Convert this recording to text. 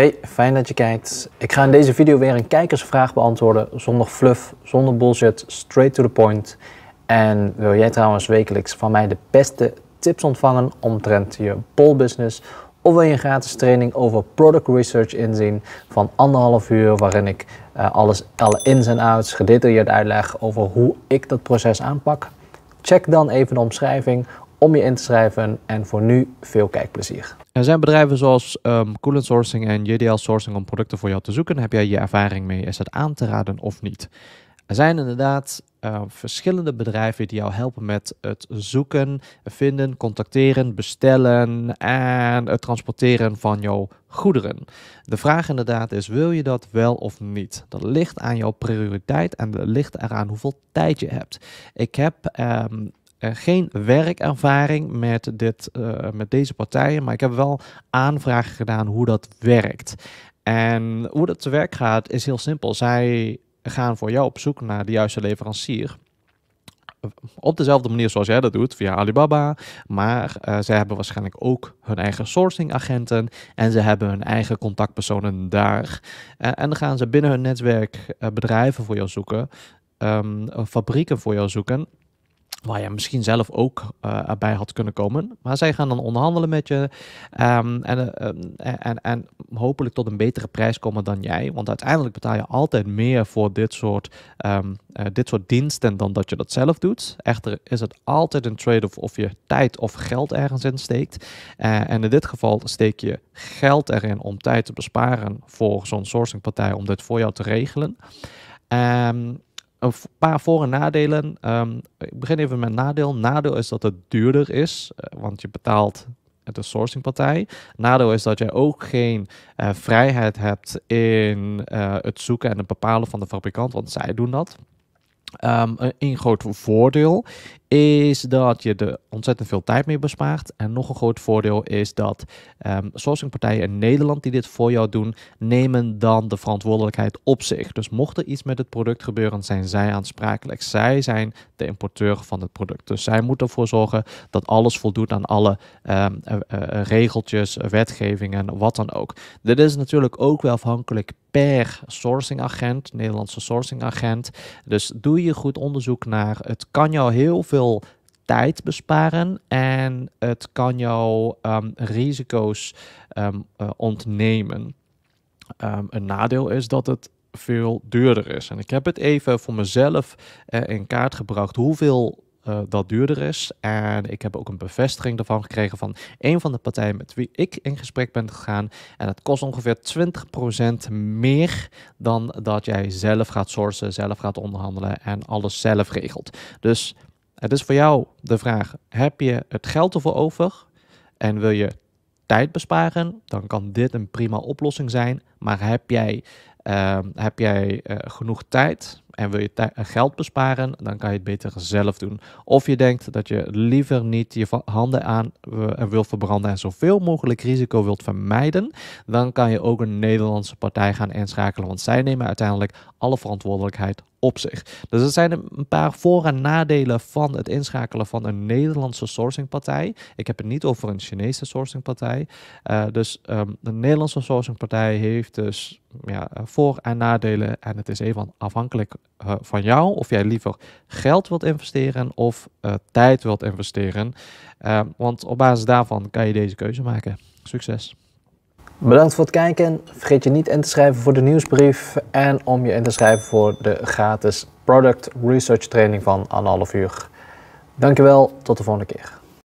Hey, fijn dat je kijkt. Ik ga in deze video weer een kijkersvraag beantwoorden zonder fluff, zonder bullshit, straight to the point. En wil jij trouwens wekelijks van mij de beste tips ontvangen omtrent je business? Of wil je een gratis training over product research inzien van anderhalf uur waarin ik eh, alles, alle ins en outs gedetailleerd uitleg over hoe ik dat proces aanpak? Check dan even de omschrijving om je in te schrijven. En voor nu veel kijkplezier. Er zijn bedrijven zoals um, ehm, Coolant Sourcing en JDL Sourcing om producten voor jou te zoeken. Heb jij je ervaring mee? Is het aan te raden of niet? Er zijn inderdaad ehm, verschillende bedrijven die jou helpen met het zoeken, vinden, contacteren, bestellen en het transporteren van jouw goederen. De vraag inderdaad is: wil je dat wel of niet? Dat ligt aan jouw prioriteit en dat ligt eraan hoeveel tijd je hebt. Ik heb ehm, eh, geen werkervaring met, dit, eh, met deze partijen, maar ik heb wel aanvragen gedaan hoe dat werkt. En hoe dat te werk gaat is heel simpel. Zij gaan voor jou op zoek naar de juiste leverancier op dezelfde manier zoals jij dat doet, via Alibaba. Maar eh, zij hebben waarschijnlijk ook hun eigen sourcingagenten en ze hebben hun eigen contactpersonen daar. en, en dan gaan ze binnen hun netwerk bedrijven voor jou zoeken, ehm, fabrieken voor jou zoeken. Waar je misschien zelf ook uh, eh, bij had kunnen komen. Maar zij gaan dan onderhandelen met je. Ehm, eh, ehm, en, en, en hopelijk tot een betere prijs komen dan jij. Want uiteindelijk betaal je altijd meer voor dit soort, ehm, eh, dit soort diensten dan dat je dat zelf doet. Echter is het altijd een trade-off of je tijd of geld ergens in steekt. en in dit geval steek je geld erin om tijd te besparen voor zo'n sourcingpartij om dit voor jou te regelen. Um, een paar voor- en nadelen. Ehm, ik begin even met nadeel. Nadeel is dat het duurder is, eh, want je betaalt de sourcingpartij. Nadeel is dat jij ook geen eh, vrijheid hebt in eh, het zoeken en het bepalen van de fabrikant, want zij doen dat. Ehm, een, een groot voordeel is dat je er ontzettend veel tijd mee bespaart. En nog een groot voordeel is dat ehm, sourcingpartijen in Nederland die dit voor jou doen, nemen dan de verantwoordelijkheid op zich. Dus mocht er iets met het product gebeuren, zijn zij aansprakelijk. Zij zijn de importeur van het product. Dus zij moeten ervoor zorgen dat alles voldoet aan alle ehm, eh, eh, regeltjes, wetgevingen, wat dan ook. Dit is natuurlijk ook wel afhankelijk per sourcingagent, Nederlandse sourcingagent. Dus doe je goed onderzoek naar. Het kan jou heel veel tijd besparen en het kan jou ehm, risico's ehm, eh, ontnemen. Ehm, een nadeel is dat het veel duurder is. En ik heb het even voor mezelf eh, in kaart gebracht hoeveel eh, dat duurder is. En ik heb ook een bevestiging daarvan gekregen van een van de partijen met wie ik in gesprek ben gegaan. En het kost ongeveer 20% meer dan dat jij zelf gaat sourcen, zelf gaat onderhandelen en alles zelf regelt. Dus het is voor jou de vraag: heb je het geld ervoor over en wil je tijd besparen? Dan kan dit een prima oplossing zijn. Maar heb jij, ehm, heb jij eh, genoeg tijd en wil je eh, geld besparen? Dan kan je het beter zelf doen. Of je denkt dat je liever niet je handen aan eh, wil verbranden en zoveel mogelijk risico wilt vermijden, dan kan je ook een Nederlandse partij gaan inschakelen. Want zij nemen uiteindelijk alle verantwoordelijkheid op zich. Dus dat zijn een paar voor- en nadelen van het inschakelen van een Nederlandse sourcingpartij. Ik heb het niet over een Chinese sourcingpartij. Eh, dus um, de Nederlandse sourcingpartij heeft dus ja, voor- en nadelen. En het is even afhankelijk eh, van jou of jij liever geld wilt investeren of eh, tijd wilt investeren. Ehm, want op basis daarvan kan je deze keuze maken. Succes! Bedankt voor het kijken. Vergeet je niet in te schrijven voor de nieuwsbrief en om je in te schrijven voor de gratis product research training van anderhalf uur. Dankjewel, tot de volgende keer.